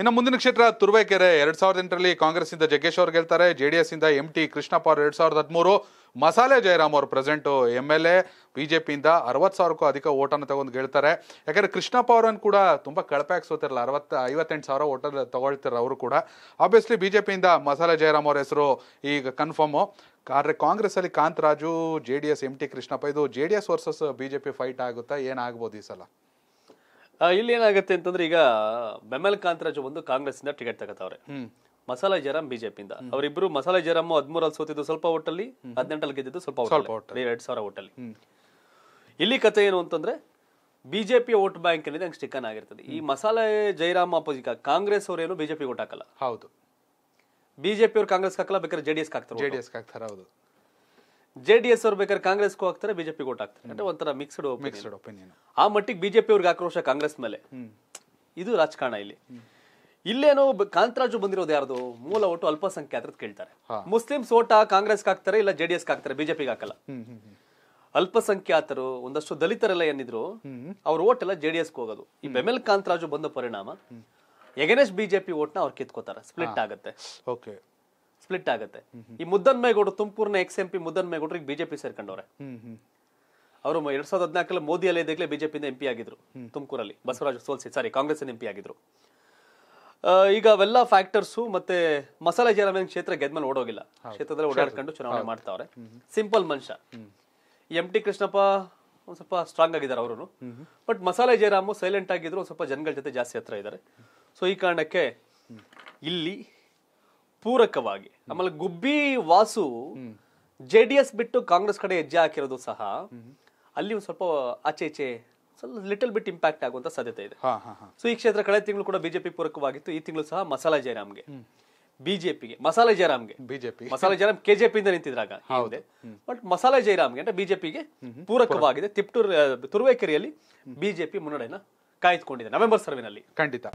ಇನ್ನು ಮುಂದಿನ ಕ್ಷೇತ್ರ ತುರುವೇಕೆರೆ ಎರಡ್ ಸಾವಿರದ ಎಂಟರಲ್ಲಿ ಕಾಂಗ್ರೆಸ್ ಇಂದ ಜಗ್ಗೇಶ್ ಅವರು ಗೆಲ್ತಾರೆ ಎಸ್ ಇಂದ ಎಂ ಟಿ ಕೃಷ್ಣಪ್ಪ ಅವರು ಎರಡ್ ಸಾವಿರದ ಹದಿಮೂರು ಮಸಾಲೆ ಜಯರಾಮ್ ಅವರು ಪ್ರೆಸೆಂಟು ಎಮ್ ಎಲ್ ಎ ಬಿಜೆಪಿಯಿಂದ ಅರವತ್ತು ಸಾವಿರಕ್ಕೂ ಅಧಿಕ ಓಟನ್ನು ತಗೊಂಡು ಗೆಲ್ತಾರೆ ಯಾಕಂದ್ರೆ ಕೃಷ್ಣಪ್ಪ ಅವರನ್ನು ಕೂಡ ತುಂಬ ಹಾಕಿ ಸೋತಿರಲ್ಲ ಅರವತ್ತು ಐವತ್ತೆಂಟು ಸಾವಿರ ಓಟಲ್ಲಿ ತಗೊಳ್ತಾರೆ ಅವರು ಕೂಡ ಆಬ್ವಿಯಸ್ಲಿ ಬಿಜೆಪಿಯಿಂದ ಮಸಾಲೆ ಜಯರಾಮ್ ಅವರ ಹೆಸರು ಈಗ ಕನ್ಫರ್ಮು ಆದರೆ ಕಾಂಗ್ರೆಸ್ಸಲ್ಲಿ Kantharaju J D S M T Krishnappa ಇದು J D S versus B J P fight ಆಗುತ್ತಾ ಏನಾಗ್ಬೋದು ಈ ಸಲ ಇಲ್ಲಿ ಏನಾಗುತ್ತೆ ಅಂತಂದ್ರೆ ಈಗ ಬೆಮಲ್ ಕಾಂತರಾಜ್ ಒಂದು ಕಾಂಗ್ರೆಸ್ ಇಂದ ಟಿಕೆಟ್ ತಗತವ್ರೆ ಮಸಾಲಾ ಜರಾಮ್ ಇಂದ ಅವರಿಬ್ರು ಮಸಾಲಾ ಜರಾಮ್ ಹದಿಮೂರಲ್ಲಿ ಸೋತಿದ್ದು ಸ್ವಲ್ಪ ಒಟ್ಟಲ್ಲಿ ಹದಿನೆಂಟಲ್ಲಿ ಗೆದ್ದಿದ್ದು ಸ್ವಲ್ಪ ಎರಡ್ ಸಾವಿರ ಓಟಲ್ಲಿ ಇಲ್ಲಿ ಕಥೆ ಏನು ಅಂತಂದ್ರೆ ಬಿಜೆಪಿ ಓಟ್ ಬ್ಯಾಂಕ್ ಏನಿದೆ ಹಂಗೆ ಸ್ಟಿಕ್ಕನ್ ಆಗಿರ್ತದೆ ಈ ಮಸಾಲೆ ಜೈರಾಮ್ ಅಪೋಸಿಟ್ ಕಾಂಗ್ರೆಸ್ ಅವರೇನು ಬಿಜೆಪಿ ಓಟ್ ಹಾಕಲ್ಲ ಹೌದು ಬಿಜೆಪಿ ಅವ್ರು ಕಾಂಗ್ರೆಸ್ ಹಾಕಲ್ಲ ಬೇಕಾದ್ರೆ ಜೆಡಿಎಸ್ ಹಾಕ್ತಾರೆ ಜೆಡಿಎಸ್ ಹಾಕ್ತಾರೆ ಹೌದು ಜೆಡಿಎಸ್ ಡಿ ಎಸ್ ಅವ್ರು ಬೇಕಾದ್ರೆ ಕಾಂಗ್ರೆಸ್ಗೂ ಹಾಕ್ತಾರೆ ಬಿಜೆಪಿಗೂ ಹಾಕ್ತಾರೆ ಅಂದ್ರೆ ಒಂಥರ ಮಿಕ್ಸ್ಡ್ ಮಿಕ್ಸ್ಡ್ ಒಪಿನಿಯನ್ ಆ ಮಟ್ಟಿಗೆ ಬಿಜೆಪಿ ಅವ್ರಿಗೆ ಆಕ್ರೋಶ ಕಾಂಗ್ರೆಸ್ ಮೇಲೆ ಇದು ರಾಜಕಾರಣ ಇಲ್ಲಿ ಇಲ್ಲೇನೋ ಕಾಂತರಾಜು ಬಂದಿರೋದು ಯಾರ್ದು ಮೂಲ ಒಟ್ಟು ಅಲ್ಪಸಂಖ್ಯಾತ ಕೇಳ್ತಾರೆ ಮುಸ್ಲಿಮ್ಸ್ ಓಟ ಕಾಂಗ್ರೆಸ್ ಹಾಕ್ತಾರೆ ಇಲ್ಲ ಜೆಡಿಎಸ್ ಡಿ ಹಾಕ್ತಾರೆ ಬಿಜೆಪಿಗೆ ಹಾಕಲ್ಲ ಅಲ್ಪಸಂಖ್ಯಾತರು ಒಂದಷ್ಟು ದಲಿತರೆಲ್ಲ ಏನಿದ್ರು ಅವ್ರ ಓಟ್ ಎಲ್ಲ ಜೆ ಡಿ ಎಸ್ಗೆ ಹೋಗೋದು ಈ ಬೆಮೆಲ್ ಕಾಂತರಾಜು ಬಂದ ಪರಿಣಾಮ ಎಗನೆಸ್ಟ್ ಬಿಜೆಪಿ ನ ಅವ್ರು ಕಿತ್ಕೋತಾರೆ ಸ್ಪ್ಲಿಟ್ ಆಗುತ್ತೆ ಓಕೆ ಸ್ಪ್ಲಿಟ್ ಆಗುತ್ತೆ ಈ ಮುದ್ದನ್ ಮೇಗೌಡರು ತುಮಕೂರಿನ ಎಕ್ಸ್ ಎಂ ಪಿ ಮುದ್ದನ್ ಮೇಗೌಡರು ಈಗ ಬಿಜೆಪಿ ಸೇರ್ಕೊಂಡವ್ರೆ ಅವರು ಎರಡ್ ಸಾವಿರದ ಹದಿನಾಲ್ಕಲ್ಲಿ ಮೋದಿ ಅಲ್ಲಿ ಇದ್ದಾಗಲೇ ಬಿಜೆಪಿಯಿಂದ ಎಂ ಪಿ ಆಗಿದ್ರು ತುಮಕೂರಲ್ಲಿ ಬಸವರಾಜ ಸೋಲ್ಸಿ ಸಾರಿ ಕಾಂಗ್ರೆಸ್ ಎಂ ಪಿ ಆಗಿದ್ರು ಈಗ ಅವೆಲ್ಲ ಫ್ಯಾಕ್ಟರ್ಸು ಮತ್ತೆ ಮಸಾಲೆ ಜಲಮೇನ್ ಕ್ಷೇತ್ರ ಗೆದ್ಮೇಲೆ ಓಡೋಗಿಲ್ಲ ಕ್ಷೇತ್ರದಲ್ಲಿ ಓಡಾಡ್ಕೊಂಡು ಚುನಾವಣೆ ಮಾಡ್ತಾವ್ರೆ ಸಿಂಪಲ್ ಮನುಷ್ಯ ಎಂ ಟಿ ಕೃಷ್ಣಪ್ಪ ಒಂದ್ ಸ್ವಲ್ಪ ಸ್ಟ್ರಾಂಗ್ ಆಗಿದ್ದಾರೆ ಅವರು ಬಟ್ ಮಸಾಲೆ ಜಯರಾಮು ಸೈಲೆಂಟ್ ಆಗಿದ್ರು ಸ್ವಲ್ಪ ಜನಗಳ ಜೊತೆ ಜಾಸ್ತಿ ಹತ್ರ ಇದ್ದಾರೆ ಸೊ ಈ ಕಾರಣಕ್ಕೆ ಇಲ್ಲಿ ಪೂರಕವಾಗಿ ಆಮೇಲೆ Gubbi Vasu J D S ಬಿಟ್ಟು ಕಾಂಗ್ರೆಸ್ ಕಡೆ ಹೆಜ್ಜೆ ಹಾಕಿರೋದು ಸಹ ಅಲ್ಲಿ ಸ್ವಲ್ಪ ಆಚೆ ಈಚೆ ಸ್ವಲ್ಪ ಲಿಟಲ್ ಬಿಟ್ ಇಂಪ್ಯಾಕ್ಟ್ ಆಗುವಂತ ಸಾಧ್ಯತೆ ಇದೆ ಸೊ ಈ ಕ್ಷೇತ್ರ ಕಳೆದ ತಿಂಗಳು ಕೂಡ ಬಿಜೆಪಿ ಪೂರಕವಾಗಿತ್ತು ಈ ತಿಂಗಳು ಸಹ ಮಸಾಲಾ ಜಯರಾಮ್ಗೆ ಬಿಜೆಪಿಗೆ ಮಸಾಲೆ ಜಯರಾಮ್ಗೆ ಬಿಜೆಪಿ ಮಸಾಲೆ ಜಯರಾಮ್ ಕೆಜೆಪಿ ಇಂದ ನಿಂತಿದ್ರಾಗ ಹೌದೇ ಬಟ್ ಮಸಾಲೆ ಜಯರಾಮ್ಗೆ ಅಂದ್ರೆ ಬಿಜೆಪಿಗೆ ಪೂರಕವಾಗಿದೆ ತಿಪ್ಟೂರ್ ತುರುವೇಕೆರೆಯಲ್ಲಿ ಬಿಜೆಪಿ ಮುನ್ನಡೆಯನ್ನ ಕಾಯ್ದುಕೊಂಡಿದೆ ನವೆಂಬರ್ ಸರ್ವಿನಲ್ಲಿ ಖಂಡಿತ